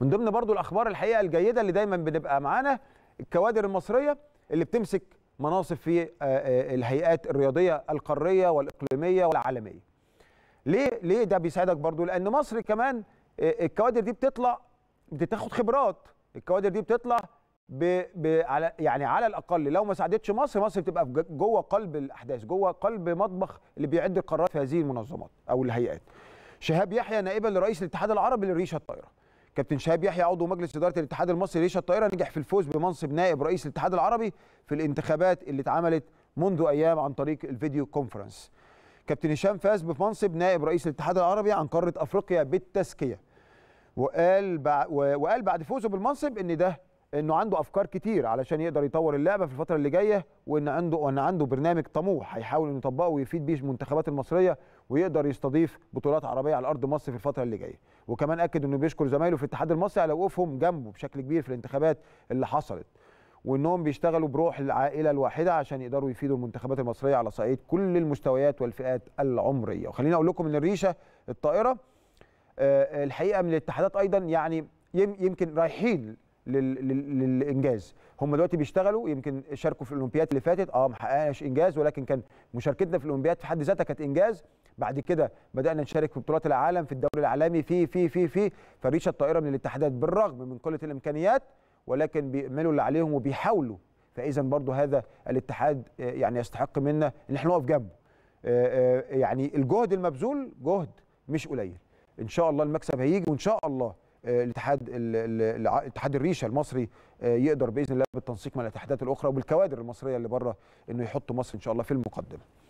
من ضمن برضو الاخبار الحقيقه الجيده اللي دايما بنبقى معانا الكوادر المصريه اللي بتمسك مناصب في آه، آه، الهيئات الرياضيه القاريه والاقليميه والعالميه ليه ليه ده بيساعدك برضو لان مصر كمان آه، الكوادر دي بتطلع بتاخد خبرات الكوادر دي بتطلع ب... ب... على يعني على الاقل لو ما ساعدتش مصر مصر بتبقى جوه قلب الاحداث جوه قلب مطبخ اللي بيعد القرارات في هذه المنظمات او الهيئات شهاب يحيى نائبا لرئيس الاتحاد العربي للريشه الطايره كابتن شهاب يحيى عضو مجلس اداره الاتحاد المصري ريشه الطائره نجح في الفوز بمنصب نائب رئيس الاتحاد العربي في الانتخابات اللي اتعملت منذ ايام عن طريق الفيديو كونفرنس. كابتن هشام فاز بمنصب نائب رئيس الاتحاد العربي عن قاره افريقيا بالتزكيه. وقال وقال بعد فوزه بالمنصب ان ده انه عنده افكار كتير علشان يقدر يطور اللعبه في الفتره اللي جايه وان عنده وان عنده برنامج طموح هيحاول انه يطبقه ويفيد بيه المنتخبات المصريه ويقدر يستضيف بطولات عربيه على ارض مصر في الفتره اللي جايه وكمان اكد انه بيشكر زمايله في الاتحاد المصري على وقوفهم جنبه بشكل كبير في الانتخابات اللي حصلت وانهم بيشتغلوا بروح العائله الواحده عشان يقدروا يفيدوا المنتخبات المصريه على صعيد كل المستويات والفئات العمريه وخليني اقول لكم ان الريشه الطائره آه، الحقيقه من الاتحادات ايضا يعني يمكن رايحين للانجاز هم دلوقتي بيشتغلوا يمكن شاركوا في الاولمبيات اللي فاتت اه ما حققناش انجاز ولكن كان مشاركتنا في الاولمبيات في حد ذاتها كانت انجاز بعد كده بدانا نشارك في بطولات العالم في الدوري العالمي في في في في فريشه الطائره من الاتحادات بالرغم من قله الامكانيات ولكن بيعملوا اللي عليهم وبيحاولوا فاذا برضو هذا الاتحاد آه، يعني يستحق منا ان احنا نقف جنبه آه، آه، يعني الجهد المبذول جهد مش قليل ان شاء الله المكسب هيجي وان شاء الله الاتحاد اتحاد الريشه المصري آه، يقدر باذن الله بالتنسيق مع الاتحادات الاخرى وبالكوادر المصريه اللي بره انه يحط مصر ان شاء الله في المقدمه